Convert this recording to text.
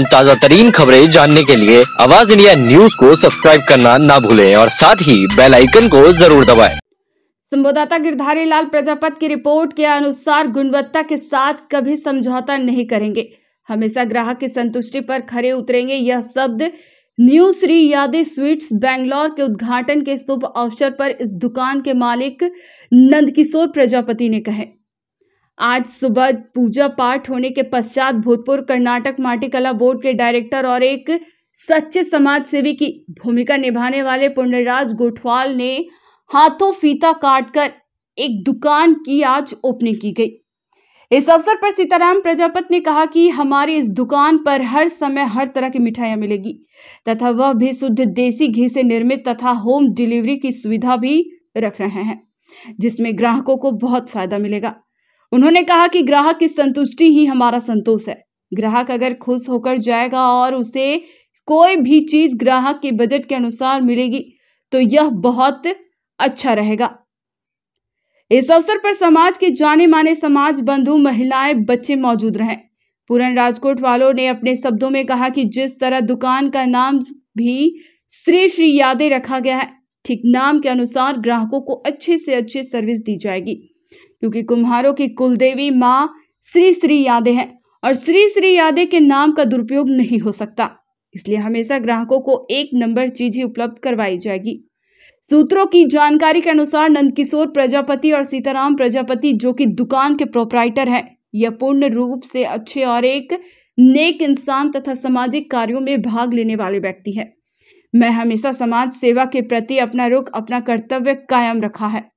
ताज़ा तरीन खबरें जानने के लिए आवाज इंडिया न्यूज को सब्सक्राइब करना ना भूलें और साथ ही बेल आइकन को जरूर दबाएं। संवाददाता गिरधारी लाल प्रजापत की रिपोर्ट के अनुसार गुणवत्ता के साथ कभी समझौता नहीं करेंगे हमेशा ग्राहक की संतुष्टि पर खरे उतरेंगे यह शब्द न्यू श्री यादव स्वीट्स बैंगलोर के उद्घाटन के शुभ अवसर पर इस दुकान के मालिक नंदकिशोर प्रजापति ने कहे आज सुबह पूजा पाठ होने के पश्चात भूतपुर कर्नाटक माटी कला बोर्ड के डायरेक्टर और एक सच्चे समाज सेवी की भूमिका निभाने वाले पुण्यराज गोठवाल ने हाथों फीता काटकर एक दुकान की आज ओपनिंग की गई इस अवसर पर सीताराम प्रजापत ने कहा कि हमारी इस दुकान पर हर समय हर तरह की मिठाइयाँ मिलेगी तथा वह भी शुद्ध देसी घी से निर्मित तथा होम डिलीवरी की सुविधा भी रख रहे हैं जिसमें ग्राहकों को बहुत फायदा मिलेगा उन्होंने कहा कि ग्राहक की संतुष्टि ही हमारा संतोष है ग्राहक अगर खुश होकर जाएगा और उसे कोई भी चीज़ ग्राहक के बजट के अनुसार मिलेगी तो यह बहुत अच्छा रहेगा इस अवसर पर समाज के जाने माने समाज बंधु महिलाएं बच्चे मौजूद रहे पूरन राजकोट वालों ने अपने शब्दों में कहा कि जिस तरह दुकान का नाम भी श्री श्री यादें रखा गया है ठीक नाम के अनुसार ग्राहकों को अच्छे से अच्छी सर्विस दी जाएगी क्योंकि कुम्हारों की कुलदेवी माँ श्री श्री यादे हैं और श्री श्री यादे के नाम का दुरुपयोग नहीं हो सकता इसलिए हमेशा ग्राहकों को एक नंबर चीज ही उपलब्ध करवाई जाएगी सूत्रों की जानकारी के अनुसार नंदकिशोर प्रजापति और सीताराम प्रजापति जो कि दुकान के प्रोपराइटर हैं यह पूर्ण रूप से अच्छे और एक नेक इंसान तथा सामाजिक कार्यों में भाग लेने वाले व्यक्ति है मैं हमेशा समाज सेवा के प्रति अपना रुख अपना कर्तव्य कायम रखा है